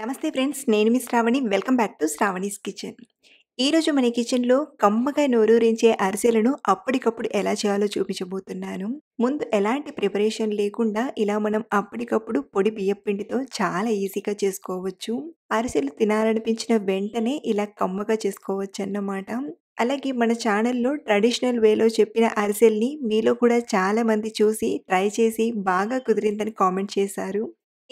నమస్తే ఫ్రెండ్స్ నేను మీ Sravani welcome back to Sravani's kitchen ఈరోజు మన కిచెన్లో కమ్మగా నోరూరించే అరిసెలను అప్పటికప్పుడు ఎలా చేయాలో చూపించబోతున్నాను ముందు ఎలాంటి ప్రిపరేషన్ లేకుండా ఇలా మనం అప్పటికప్పుడు పొడి బియ్యపిండితో చాలా ఈజీగా చేసుకోవచ్చు అరిసెలు తినాలనిపించిన వెంటనే ఇలా కమ్మగా చేసుకోవచ్చు అన్నమాట అలాగే మన ఛానల్లో ట్రెడిషనల్ వేలో చెప్పిన అరిసెల్ని మీలో కూడా చాలామంది చూసి ట్రై చేసి బాగా కుదిరిందని కామెంట్ చేశారు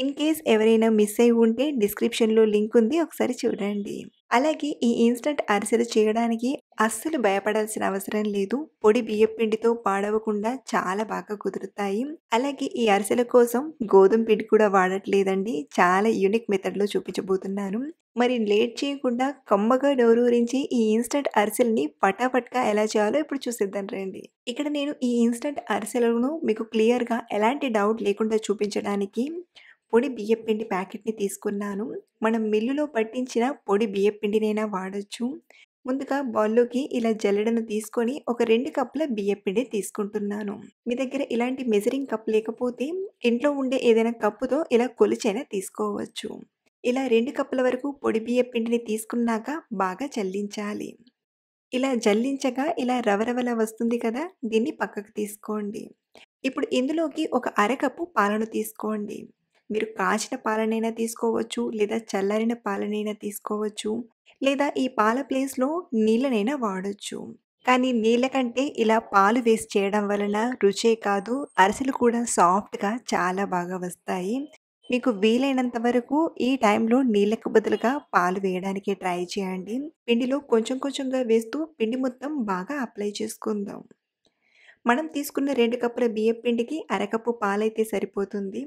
ఇన్ కేస్ ఎవరైనా మిస్ అయి ఉంటే డిస్క్రిప్షన్లో లింక్ ఉంది ఒకసారి చూడండి అలాగే ఈ ఇన్స్టంట్ అరిసెలు చేయడానికి అస్సలు భయపడాల్సిన అవసరం లేదు పొడి బియ్యం పిండితో పాడవకుండా చాలా బాగా కుదురుతాయి అలాగే ఈ అరిసెల కోసం గోధుమ పిండి కూడా వాడట్లేదండి చాలా యూనిక్ మెథడ్లో చూపించబోతున్నాను మరి లేట్ చేయకుండా కమ్మగా డోరూరించి ఈ ఇన్స్టంట్ అరిసెల్ని పటాపట్గా ఎలా చేయాలో ఇప్పుడు చూసేద్దాం రండి ఇక్కడ నేను ఈ ఇన్స్టంట్ అరిసెలను మీకు క్లియర్గా ఎలాంటి డౌట్ లేకుండా చూపించడానికి పొడి బియ్యపిండి ప్యాకెట్ని తీసుకున్నాను మనం మిల్లులో పట్టించిన పొడి బియ్యపిండినైనా వాడచ్చు ముందుగా బౌల్లోకి ఇలా జల్లెడను తీసుకొని ఒక రెండు కప్పుల బియ్యపిండి తీసుకుంటున్నాను మీ దగ్గర ఇలాంటి మెజరింగ్ కప్ లేకపోతే ఇంట్లో ఉండే ఏదైనా కప్పుతో ఇలా కొలిచైనా తీసుకోవచ్చు ఇలా రెండు కప్పుల వరకు పొడి బియ్యపిండిని తీసుకున్నాక బాగా చల్లించాలి ఇలా జల్లించగా ఇలా రవరవల వస్తుంది కదా దీన్ని పక్కకు తీసుకోండి ఇప్పుడు ఇందులోకి ఒక అరకప్పు పాలను తీసుకోండి మీరు కాచిన పాలనైనా తీసుకోవచ్చు లేదా చల్లారిన పాలనైనా తీసుకోవచ్చు లేదా ఈ పాల ప్లేస్లో నీళ్ళనైనా వాడచ్చు కానీ నీళ్ళ కంటే ఇలా పాలు వేసి చేయడం వలన రుచే కాదు అరిసెలు కూడా సాఫ్ట్గా చాలా బాగా వస్తాయి మీకు వీలైనంత వరకు ఈ టైంలో నీళ్ళకు బదులుగా పాలు వేయడానికి ట్రై చేయండి పిండిలో కొంచెం కొంచెంగా వేస్తూ పిండి మొత్తం బాగా అప్లై చేసుకుందాం మనం తీసుకున్న రెండు కప్పుల బియ్యం పిండికి అరకప్పు పాలైతే సరిపోతుంది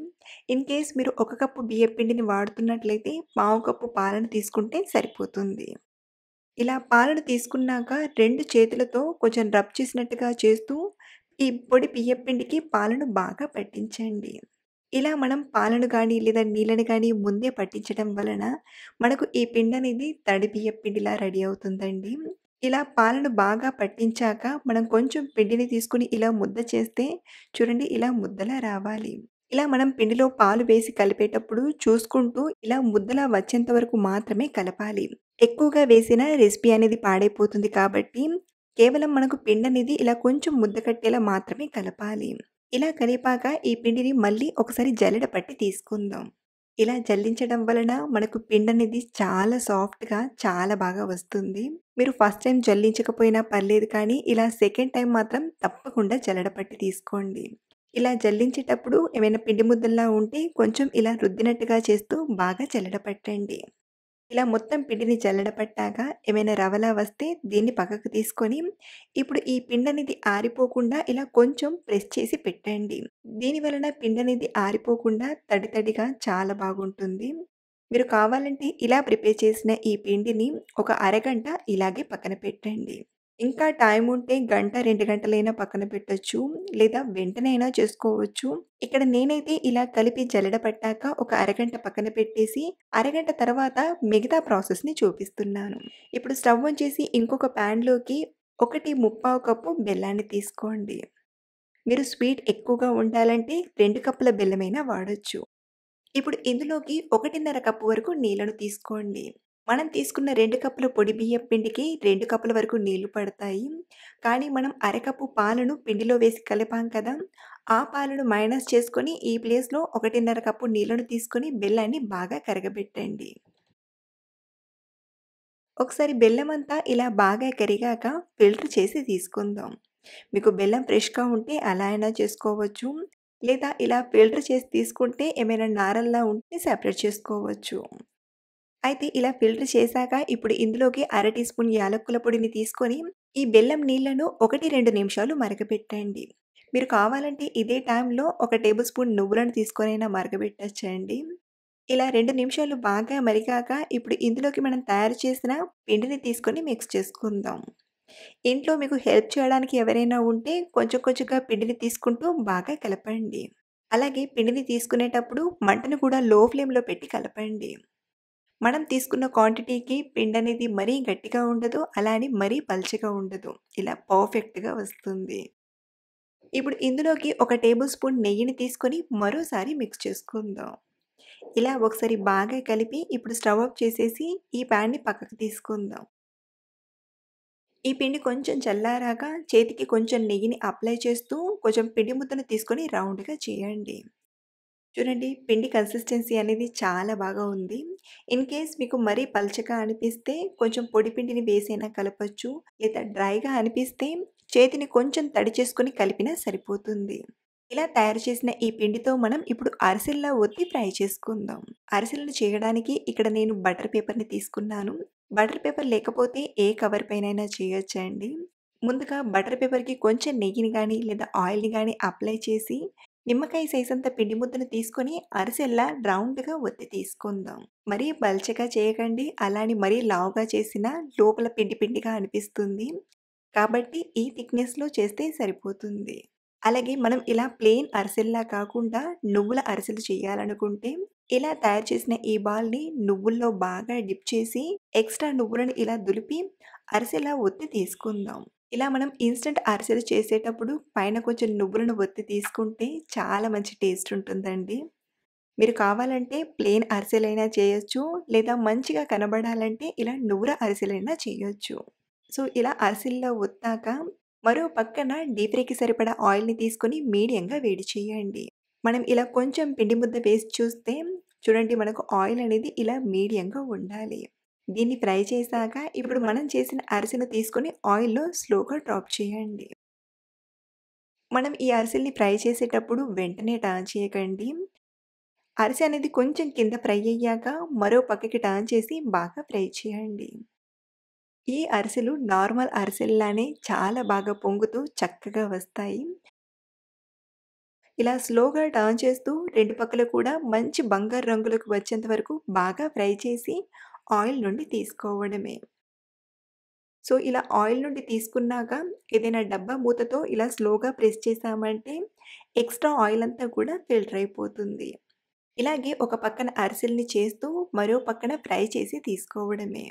ఇన్ కేస్ మీరు ఒక కప్పు బియ్యం పిండిని వాడుతున్నట్లయితే పావు కప్పు పాలను తీసుకుంటే సరిపోతుంది ఇలా పాలను తీసుకున్నాక రెండు చేతులతో కొంచెం రబ్ చేసినట్టుగా చేస్తూ ఈ పొడి బియ్యం పిండికి పాలను బాగా పట్టించండి ఇలా మనం పాలను కానీ లేదా నీళ్ళని కానీ ముందే పట్టించడం వలన మనకు ఈ పిండి అనేది తడి బియ్యం పిండిలా రెడీ అవుతుందండి ఇలా పాలను బాగా పట్టించాక మనం కొంచెం పిండిని తీసుకుని ఇలా ముద్ద చేస్తే చూడండి ఇలా ముద్దలా రావాలి ఇలా మనం పిండిలో పాలు వేసి కలిపేటప్పుడు చూసుకుంటూ ఇలా ముద్దలా వచ్చేంత వరకు మాత్రమే కలపాలి ఎక్కువగా వేసిన రెసిపీ అనేది పాడైపోతుంది కాబట్టి కేవలం మనకు పిండి అనేది ఇలా కొంచెం ముద్ద కట్టేలా మాత్రమే కలపాలి ఇలా కలిపాక ఈ పిండిని మళ్ళీ ఒకసారి జల్లెడ పట్టి తీసుకుందాం ఇలా జల్లించడం వలన మనకు పిండి అనేది చాలా సాఫ్ట్గా చాలా బాగా వస్తుంది మీరు ఫస్ట్ టైం జల్లించకపోయినా పర్లేదు కానీ ఇలా సెకండ్ టైం మాత్రం తప్పకుండా చల్లడపట్టి తీసుకోండి ఇలా జల్లించేటప్పుడు ఏమైనా పిండి ముద్దల్లా ఉంటే కొంచెం ఇలా రుద్దినట్టుగా చేస్తూ బాగా చల్లడపట్టండి ఇలా మొత్తం పిండిని చల్లడపట్టాక ఏమైనా రవలా వస్తే దీన్ని పక్కకు తీసుకొని ఇప్పుడు ఈ పిండి అనేది ఆరిపోకుండా ఇలా కొంచెం ప్రెస్ చేసి పెట్టండి దీని వలన పిండి అనేది ఆరిపోకుండా తడి తడిగా చాలా బాగుంటుంది మీరు కావాలంటే ఇలా ప్రిపేర్ చేసిన ఈ పిండిని ఒక అరగంట ఇలాగే పక్కన పెట్టండి ఇంకా టైం ఉంటే గంట, రెండు గంటలైనా పక్కన పెట్టొచ్చు. లేదా వెంటనే అయినా చేసుకోవచ్చు. ఇక్కడ నేనైతే ఇలా కలిపి పట్టాక ఒక అరగంట పక్కన పెట్టేసి, అరగంట తర్వాత మిగతా ప్రాసెస్‌ని చూపిస్తున్నాను. ఇప్పుడు స్టవ్ ఆన్ చేసి ఇంకొక ప్యాన్‌లోకి ఒకటి 3 కప్పు బెల్లాన్ని తీసుకోండి. మీరు స్వీట్ ఎక్కువగా ఉండాలంటే రెండు కప్పుల బెల్లమైనా వాడచ్చు ఇప్పుడు ఇందులోకి ఒకటిన్నర కప్పు వరకు నీళ్లను తీసుకోండి. మనం తీసుకున్న రెండు కప్పుల పొడి బియ్యం పిండికి రెండు కప్పుల వరకు నీళ్లు పడతాయి కానీ మనం అరకప్పు పాలను పిండిలో వేసి కలిపాం కదా ఆ పాలను మైనస్ చేసుకొని ఈ ప్లేస్లో ఒకటిన్నర కప్పు నీళ్లను తీసుకొని బెల్లాన్ని బాగా కరగబెట్టండి ఒకసారి బెల్లం అంతా ఇలా బాగా కరిగాక ఫిల్టర్ చేసి తీసుకుందాం మీకు బెల్లం ఫ్రెష్గా ఉంటే అలా అయినా చేసుకోవచ్చు లేదా ఇలా ఫిల్టర్ చేసి తీసుకుంటే ఏమైనా నారల్లా ఉంటే సెపరేట్ చేసుకోవచ్చు అయితే ఇలా ఫిల్టర్ చేశాక ఇప్పుడు ఇందులోకి అర టీ స్పూన్ యాలక్కుల పొడిని తీసుకొని ఈ బెల్లం నీళ్లను ఒకటి రెండు నిమిషాలు మరగపెట్టండి మీరు కావాలంటే ఇదే టైంలో ఒక టేబుల్ స్పూన్ నువ్వులను తీసుకొనైనా మరగబెట్టచ్చండి ఇలా రెండు నిమిషాలు బాగా మరిగాక ఇప్పుడు ఇందులోకి మనం తయారు చేసిన పిండిని తీసుకొని మిక్స్ చేసుకుందాం ఇంట్లో మీకు హెల్ప్ చేయడానికి ఎవరైనా ఉంటే కొంచెం కొంచెంగా పిండిని తీసుకుంటూ బాగా కలపండి అలాగే పిండిని తీసుకునేటప్పుడు మంటను కూడా లో ఫ్లేమ్లో పెట్టి కలపండి మనం తీసుకున్న క్వాంటిటీకి పిండి అనేది మరీ గట్టిగా ఉండదు అలానే మరీ పల్చగా ఉండదు ఇలా పర్ఫెక్ట్గా వస్తుంది ఇప్పుడు ఇందులోకి ఒక టేబుల్ స్పూన్ నెయ్యిని తీసుకొని మరోసారి మిక్స్ చేసుకుందాం ఇలా ఒకసారి బాగా కలిపి ఇప్పుడు స్టవ్ ఆఫ్ చేసేసి ఈ ప్యాన్ని పక్కకు తీసుకుందాం ఈ పిండి కొంచెం చల్లారాక చేతికి కొంచెం నెయ్యిని అప్లై చేస్తూ కొంచెం పిండి ముద్దను తీసుకొని రౌండ్గా చేయండి చూడండి పిండి కన్సిస్టెన్సీ అనేది చాలా బాగా ఉంది ఇన్ కేస్ మీకు మరీ పల్చగా అనిపిస్తే కొంచెం పొడి పిండిని వేసైనా కలపచ్చు లేదా డ్రైగా అనిపిస్తే చేతిని కొంచెం తడి చేసుకుని కలిపినా సరిపోతుంది ఇలా తయారు చేసిన ఈ పిండితో మనం ఇప్పుడు అరిసెల్లా ఒత్తి ఫ్రై చేసుకుందాం అరిసెలను చేయడానికి ఇక్కడ నేను బటర్ పేపర్ని తీసుకున్నాను బటర్ పేపర్ లేకపోతే ఏ కవర్ పైనైనా చేయొచ్చండి ముందుగా బటర్ పేపర్కి కొంచెం నెయ్యిని కానీ లేదా ఆయిల్ని కానీ అప్లై చేసి నిమ్మకాయ సైజ్ అంత పిండి ముద్దను తీసుకొని అరిసెల్లా రౌండ్గా ఒత్తి తీసుకుందాం మరీ బల్చగా చేయకండి అలాని మరీ లావుగా చేసిన లోపల పిండి పిండిగా అనిపిస్తుంది కాబట్టి ఈ థిక్నెస్లో చేస్తే సరిపోతుంది అలాగే మనం ఇలా ప్లెయిన్ అరిసెల్లా కాకుండా నువ్వుల అరిసెలు చేయాలనుకుంటే ఇలా తయారు చేసిన ఈ బాల్ని నువ్వుల్లో బాగా డిప్ చేసి ఎక్స్ట్రా నువ్వులను ఇలా దులిపి అరిసెలా ఒత్తి తీసుకుందాం ఇలా మనం ఇన్స్టెంట్ అరిసెలు చేసేటప్పుడు పైన కొంచెం నువ్వులను ఒత్తి తీసుకుంటే చాలా మంచి టేస్ట్ ఉంటుందండి మీరు కావాలంటే ప్లెయిన్ అరిసెలైనా చేయొచ్చు లేదా మంచిగా కనబడాలంటే ఇలా నువ్వుల అరిసెలైనా చేయొచ్చు సో ఇలా అరిసెల్లో ఒత్తాక మరో పక్కన డీప్ సరిపడా ఆయిల్ని తీసుకొని మీడియంగా వేడి చేయండి మనం ఇలా కొంచెం పిండి ముద్ద వేసి చూస్తే చూడండి మనకు ఆయిల్ అనేది ఇలా మీడియంగా ఉండాలి దీన్ని ఫ్రై చేశాక ఇప్పుడు మనం చేసిన అరిసెను తీసుకొని ఆయిల్లో స్లోగా డ్రాప్ చేయండి మనం ఈ అరిసెల్ని ఫ్రై చేసేటప్పుడు వెంటనే టర్న్ చేయకండి అరిసె అనేది కొంచెం కింద ఫ్రై అయ్యాక మరో పక్కకి టర్న్ చేసి బాగా ఫ్రై చేయండి ఈ అరిసెలు నార్మల్ అరిసెల్లానే చాలా బాగా పొంగుతూ చక్కగా వస్తాయి ఇలా స్లోగా టర్న్ చేస్తూ రెండు పక్కల కూడా మంచి బంగారు రంగులకు వచ్చేంత వరకు బాగా ఫ్రై చేసి ఆయిల్ నుండి తీసుకోవడమే సో ఇలా ఆయిల్ నుండి తీసుకున్నాక ఏదైనా డబ్బా మూతతో ఇలా స్లోగా ప్రెస్ చేసామంటే ఎక్స్ట్రా ఆయిల్ అంతా కూడా ఫిల్టర్ అయిపోతుంది ఇలాగే ఒక పక్కన అరిసెల్ని చేస్తూ మరో పక్కన ఫ్రై చేసి తీసుకోవడమే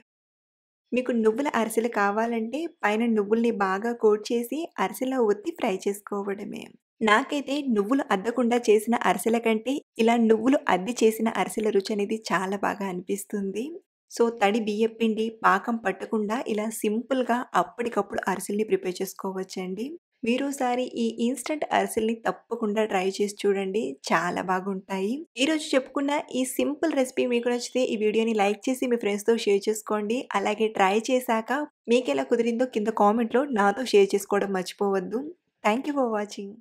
మీకు నువ్వుల అరిసెలు కావాలంటే పైన నువ్వుల్ని బాగా కోట్ చేసి అరిసెలో ఒత్తి ఫ్రై చేసుకోవడమే నాకైతే నువ్వులు అద్దకుండా చేసిన అరిసెల కంటే ఇలా నువ్వులు అద్ది చేసిన అరిసెల రుచి అనేది చాలా బాగా అనిపిస్తుంది సో తడి పిండి పాకం పట్టకుండా ఇలా సింపుల్గా అప్పటికప్పుడు అరిసెల్ని ప్రిపేర్ చేసుకోవచ్చండి మీరోసారి ఈ ఇన్స్టంట్ అరిసెల్ని తప్పకుండా ట్రై చేసి చూడండి చాలా బాగుంటాయి ఈరోజు చెప్పుకున్న ఈ సింపుల్ రెసిపీ మీకు నచ్చితే ఈ వీడియోని లైక్ చేసి మీ ఫ్రెండ్స్తో షేర్ చేసుకోండి అలాగే ట్రై చేశాక మీకు ఎలా కుదిరిందో కింద కామెంట్లో నాతో షేర్ చేసుకోవడం మర్చిపోవద్దు థ్యాంక్ యూ ఫర్ వాచింగ్